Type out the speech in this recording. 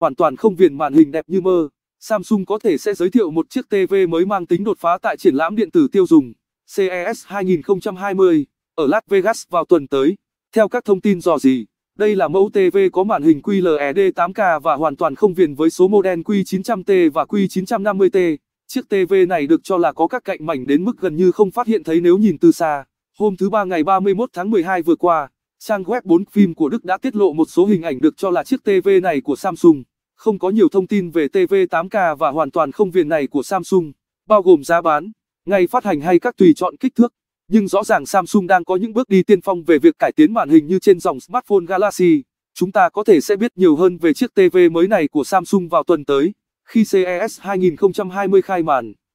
hoàn toàn không viền màn hình đẹp như mơ. Samsung có thể sẽ giới thiệu một chiếc TV mới mang tính đột phá tại triển lãm điện tử tiêu dùng CES 2020 ở Las Vegas vào tuần tới. Theo các thông tin dò dỉ, đây là mẫu TV có màn hình QLED 8K và hoàn toàn không viền với số model Q900T và Q950T. Chiếc TV này được cho là có các cạnh mảnh đến mức gần như không phát hiện thấy nếu nhìn từ xa. Hôm thứ Ba ngày 31 tháng 12 vừa qua, Trang web 4 phim của Đức đã tiết lộ một số hình ảnh được cho là chiếc TV này của Samsung. Không có nhiều thông tin về TV 8K và hoàn toàn không viền này của Samsung, bao gồm giá bán, ngày phát hành hay các tùy chọn kích thước. Nhưng rõ ràng Samsung đang có những bước đi tiên phong về việc cải tiến màn hình như trên dòng smartphone Galaxy. Chúng ta có thể sẽ biết nhiều hơn về chiếc TV mới này của Samsung vào tuần tới, khi CES 2020 khai màn.